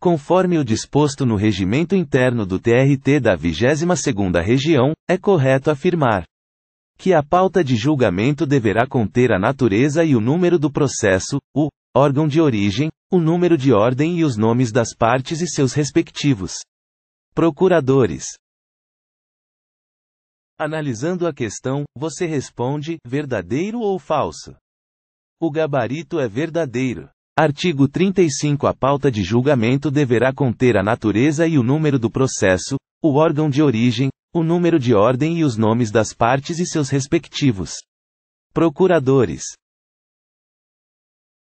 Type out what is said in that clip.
conforme o disposto no regimento interno do TRT da 22ª Região, é correto afirmar que a pauta de julgamento deverá conter a natureza e o número do processo, o órgão de origem, o número de ordem e os nomes das partes e seus respectivos procuradores. Analisando a questão, você responde: verdadeiro ou falso? O gabarito é verdadeiro. Artigo 35 A pauta de julgamento deverá conter a natureza e o número do processo, o órgão de origem, o número de ordem e os nomes das partes e seus respectivos procuradores.